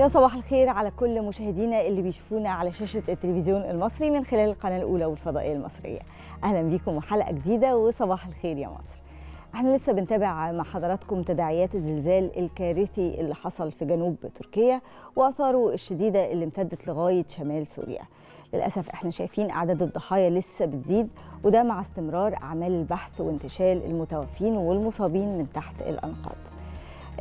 يا صباح الخير على كل مشاهدينا اللي بيشوفونا على شاشة التلفزيون المصري من خلال القناة الأولى والفضائية المصرية أهلا بيكم وحلقة جديدة وصباح الخير يا مصر احنا لسه بنتابع مع حضراتكم تداعيات الزلزال الكارثي اللي حصل في جنوب تركيا واثاره الشديده اللي امتدت لغايه شمال سوريا للاسف احنا شايفين اعداد الضحايا لسه بتزيد وده مع استمرار اعمال البحث وانتشال المتوفين والمصابين من تحت الانقاض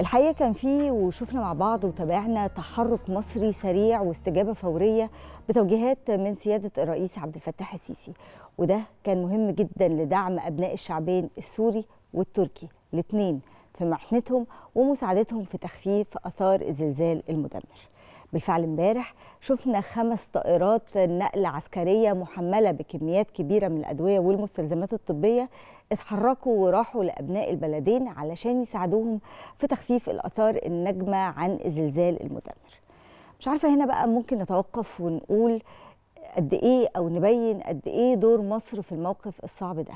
الحقيقه كان في وشفنا مع بعض وتابعنا تحرك مصري سريع واستجابه فوريه بتوجيهات من سياده الرئيس عبد الفتاح السيسي وده كان مهم جدا لدعم ابناء الشعبين السوري والتركي الاثنين في محنتهم ومساعدتهم في تخفيف اثار الزلزال المدمر بالفعل امبارح شفنا خمس طائرات نقل عسكريه محمله بكميات كبيره من الادويه والمستلزمات الطبيه اتحركوا وراحوا لابناء البلدين علشان يساعدوهم في تخفيف الاثار الناجمه عن الزلزال المدمر. مش عارفه هنا بقى ممكن نتوقف ونقول قد ايه او نبين قد ايه دور مصر في الموقف الصعب ده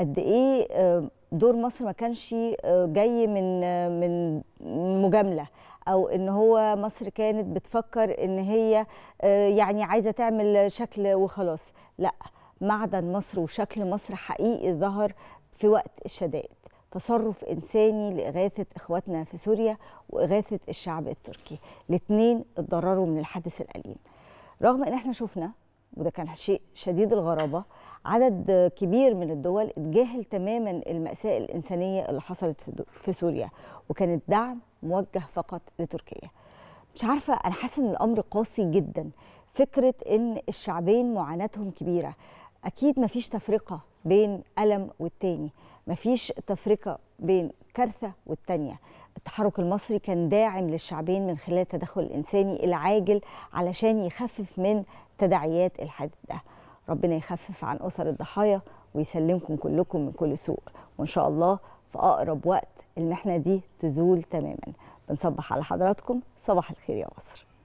قد ايه آه، دور مصر ما كانش آه، جاي من آه، من مجامله او ان هو مصر كانت بتفكر ان هي آه، يعني عايزه تعمل شكل وخلاص لا معدن مصر وشكل مصر حقيقي ظهر في وقت الشدائد تصرف إنساني لإغاثة إخواتنا في سوريا وإغاثة الشعب التركي الاثنين اتضرروا من الحادث الأليم رغم أن احنا شفنا وده كان شيء شديد الغرابة عدد كبير من الدول اتجاهل تماما المأساة الإنسانية اللي حصلت في, سوريا وكان الدعم موجه فقط لتركيا مش عارفة أنا حاسة إن الأمر قاسي جدا فكرة إن الشعبين معاناتهم كبيرة اكيد مفيش تفرقه بين الم والتاني مفيش تفرقه بين كارثه والتانيه التحرك المصري كان داعم للشعبين من خلال التدخل الانساني العاجل علشان يخفف من تداعيات الحادث ده ربنا يخفف عن اسر الضحايا ويسلمكم كلكم من كل سوء وان شاء الله في اقرب وقت المحنه دي تزول تماما بنصبح على حضراتكم صباح الخير يا مصر